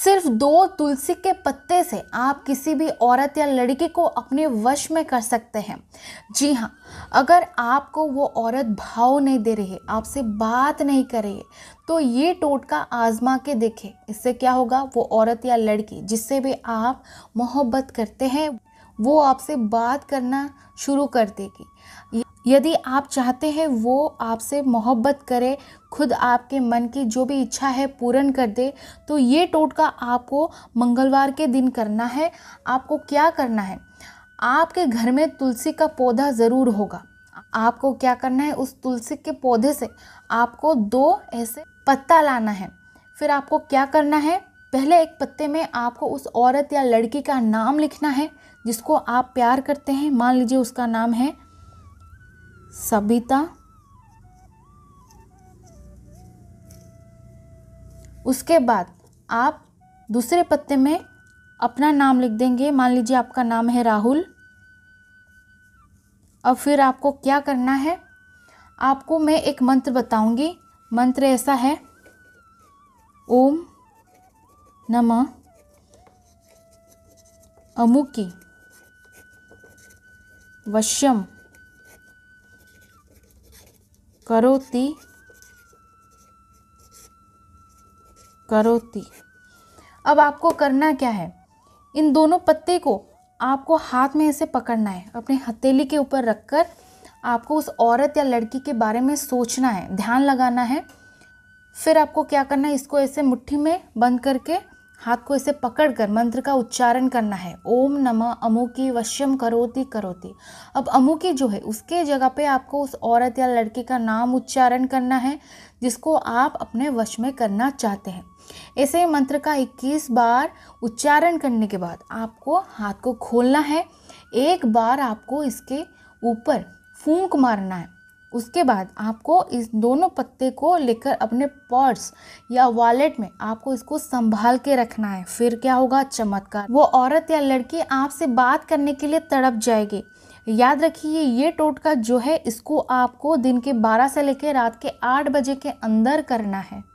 सिर्फ दो तुलसी के पत्ते से आप किसी भी औरत या लड़की को अपने वश में कर सकते हैं जी हाँ अगर आपको वो औरत भाव नहीं दे रही है आपसे बात नहीं कर रही है तो ये टोटका आजमा के देखें इससे क्या होगा वो औरत या लड़की जिससे भी आप मोहब्बत करते हैं वो आपसे बात करना शुरू कर देगी यदि आप चाहते हैं वो आपसे मोहब्बत करे खुद आपके मन की जो भी इच्छा है पूर्ण कर दे तो ये टोटका आपको मंगलवार के दिन करना है आपको क्या करना है आपके घर में तुलसी का पौधा ज़रूर होगा आपको क्या करना है उस तुलसी के पौधे से आपको दो ऐसे पत्ता लाना है फिर आपको क्या करना है पहले एक पत्ते में आपको उस औरत या लड़की का नाम लिखना है जिसको आप प्यार करते हैं मान लीजिए उसका नाम है सबिता उसके बाद आप दूसरे पत्ते में अपना नाम लिख देंगे मान लीजिए आपका नाम है राहुल अब फिर आपको क्या करना है आपको मैं एक मंत्र बताऊंगी मंत्र ऐसा है ओम नम अमुकी वश्यम करोति करोति अब आपको करना क्या है इन दोनों पत्ते को आपको हाथ में ऐसे पकड़ना है अपने हथेली के ऊपर रखकर आपको उस औरत या लड़की के बारे में सोचना है ध्यान लगाना है फिर आपको क्या करना है इसको ऐसे मुट्ठी में बंद करके हाथ को ऐसे पकड़कर मंत्र का उच्चारण करना है ओम नमः अमुकी वश्यम करोति करोति अब अमुकी जो है उसके जगह पे आपको उस औरत या लड़की का नाम उच्चारण करना है जिसको आप अपने वश में करना चाहते हैं ऐसे ही मंत्र का 21 बार उच्चारण करने के बाद आपको हाथ को खोलना है एक बार आपको इसके ऊपर फूंक मारना है उसके बाद आपको इस दोनों पत्ते को लेकर अपने पर्स या वॉलेट में आपको इसको संभाल के रखना है फिर क्या होगा चमत्कार वो औरत या लड़की आपसे बात करने के लिए तड़प जाएगी याद रखिए ये टोटका जो है इसको आपको दिन के 12 से लेकर रात के 8 बजे के अंदर करना है